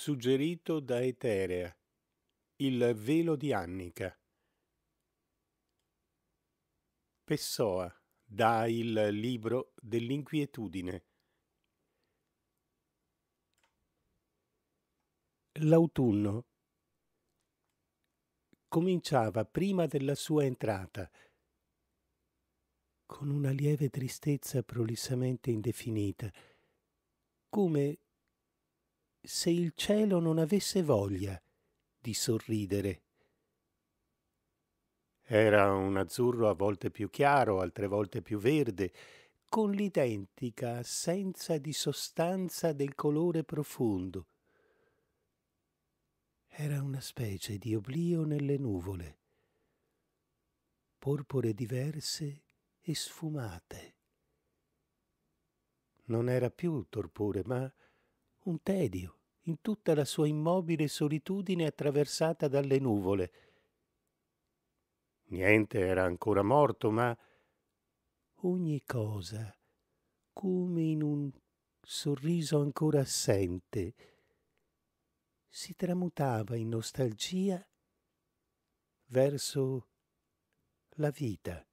suggerito da Eterea. Il velo di Annica. Pessoa da il libro dell'inquietudine. L'autunno cominciava prima della sua entrata, con una lieve tristezza prolissamente indefinita, come se il cielo non avesse voglia di sorridere. Era un azzurro a volte più chiaro, altre volte più verde, con l'identica assenza di sostanza del colore profondo. Era una specie di oblio nelle nuvole, porpore diverse e sfumate. Non era più torpore, ma un tedio in tutta la sua immobile solitudine attraversata dalle nuvole. Niente era ancora morto, ma ogni cosa, come in un sorriso ancora assente, si tramutava in nostalgia verso la vita.